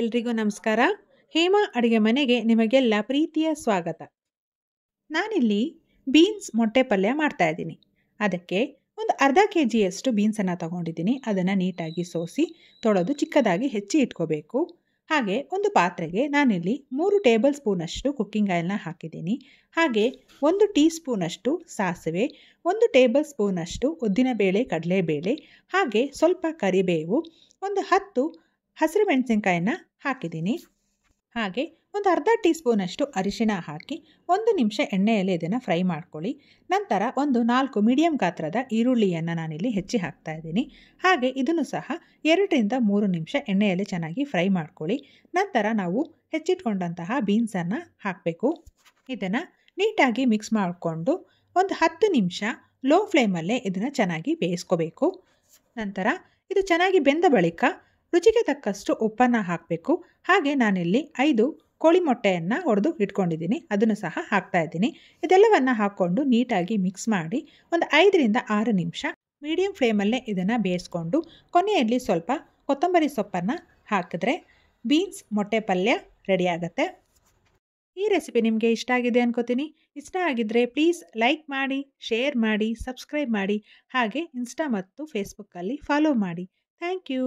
ಎಲ್ರಿಗೂ ನಮಸ್ಕಾರ ಹೇಮಾ ಅಡುಗೆ ಮನೆಗೆ ನಿಮಗೆಲ್ಲ ಪ್ರೀತಿಯ ಸ್ವಾಗತ ನಾನಿಲ್ಲಿ ಬೀನ್ಸ್ ಮೊಟ್ಟೆ ಪಲ್ಯ ಮಾಡ್ತಾ ಇದ್ದೀನಿ ಅದಕ್ಕೆ ಒಂದು ಅರ್ಧ ಕೆ ಜಿಯಷ್ಟು ಬೀನ್ಸನ್ನು ತಗೊಂಡಿದ್ದೀನಿ ಅದನ್ನು ನೀಟಾಗಿ ಸೋಸಿ ತೊಳೆದು ಚಿಕ್ಕದಾಗಿ ಹೆಚ್ಚಿ ಇಟ್ಕೋಬೇಕು ಹಾಗೆ ಒಂದು ಪಾತ್ರೆಗೆ ನಾನಿಲ್ಲಿ ಮೂರು ಟೇಬಲ್ ಸ್ಪೂನಷ್ಟು ಕುಕ್ಕಿಂಗ್ ಆಯಿಲ್ನ ಹಾಕಿದ್ದೀನಿ ಹಾಗೆ ಒಂದು ಟೀ ಸ್ಪೂನಷ್ಟು ಸಾಸಿವೆ ಒಂದು ಟೇಬಲ್ ಸ್ಪೂನಷ್ಟು ಉದ್ದಿನಬೇಳೆ ಕಡಲೆಬೇಳೆ ಹಾಗೆ ಸ್ವಲ್ಪ ಕರಿಬೇವು ಒಂದು ಹತ್ತು ಹಸಿರು ಮೆಣಸಿನ್ಕಾಯನ್ನು ಹಾಕಿದ್ದೀನಿ ಹಾಗೆ ಒಂದು ಅರ್ಧ ಟೀ ಸ್ಪೂನಷ್ಟು ಅರಿಶಿಣ ಹಾಕಿ ಒಂದು ನಿಮಿಷ ಎಣ್ಣೆಯಲ್ಲಿ ಇದನ್ನು ಫ್ರೈ ಮಾಡ್ಕೊಳ್ಳಿ ನಂತರ ಒಂದು ನಾಲ್ಕು ಮೀಡಿಯಂ ಗಾತ್ರದ ಈರುಳ್ಳಿಯನ್ನು ನಾನಿಲ್ಲಿ ಹೆಚ್ಚಿ ಹಾಕ್ತಾ ಇದ್ದೀನಿ ಹಾಗೆ ಇದನ್ನು ಸಹ ಎರಡರಿಂದ ಮೂರು ನಿಮಿಷ ಎಣ್ಣೆಯಲ್ಲಿ ಚೆನ್ನಾಗಿ ಫ್ರೈ ಮಾಡ್ಕೊಳ್ಳಿ ನಂತರ ನಾವು ಹೆಚ್ಚಿಟ್ಕೊಂಡಂತಹ ಬೀನ್ಸನ್ನು ಹಾಕಬೇಕು ಇದನ್ನು ನೀಟಾಗಿ ಮಿಕ್ಸ್ ಮಾಡಿಕೊಂಡು ಒಂದು ಹತ್ತು ನಿಮಿಷ ಲೋ ಫ್ಲೇಮಲ್ಲೇ ಇದನ್ನು ಚೆನ್ನಾಗಿ ಬೇಯಿಸ್ಕೋಬೇಕು ನಂತರ ಇದು ಚೆನ್ನಾಗಿ ಬೆಂದ ಬಳಿಕ ರುಚಿಗೆ ತಕ್ಕಷ್ಟು ಉಪ್ಪನ್ನು ಹಾಕಬೇಕು ಹಾಗೆ ನಾನಿಲ್ಲಿ ಐದು ಕೋಳಿ ಮೊಟ್ಟೆಯನ್ನು ಹೊಡೆದು ಇಟ್ಕೊಂಡಿದ್ದೀನಿ ಅದನ್ನು ಸಹ ಹಾಕ್ತಾ ಇದ್ದೀನಿ ಇದೆಲ್ಲವನ್ನು ಹಾಕ್ಕೊಂಡು ನೀಟಾಗಿ ಮಿಕ್ಸ್ ಮಾಡಿ ಒಂದು ಐದರಿಂದ ಆರು ನಿಮಿಷ ಮೀಡಿಯಂ ಫ್ಲೇಮಲ್ಲೇ ಇದನ್ನು ಬೇಯಿಸ್ಕೊಂಡು ಕೊನೆಯಲ್ಲಿ ಸ್ವಲ್ಪ ಕೊತ್ತಂಬರಿ ಸೊಪ್ಪನ್ನು ಹಾಕಿದ್ರೆ ಬೀನ್ಸ್ ಮೊಟ್ಟೆ ಪಲ್ಯ ರೆಡಿಯಾಗುತ್ತೆ ಈ ರೆಸಿಪಿ ನಿಮಗೆ ಇಷ್ಟ ಆಗಿದೆ ಅನ್ಕೋತೀನಿ ಇಷ್ಟ ಆಗಿದ್ದರೆ ಪ್ಲೀಸ್ ಲೈಕ್ ಮಾಡಿ ಶೇರ್ ಮಾಡಿ ಸಬ್ಸ್ಕ್ರೈಬ್ ಮಾಡಿ ಹಾಗೆ ಇನ್ಸ್ಟಾ ಮತ್ತು ಫೇಸ್ಬುಕ್ಕಲ್ಲಿ ಫಾಲೋ ಮಾಡಿ ಥ್ಯಾಂಕ್ ಯು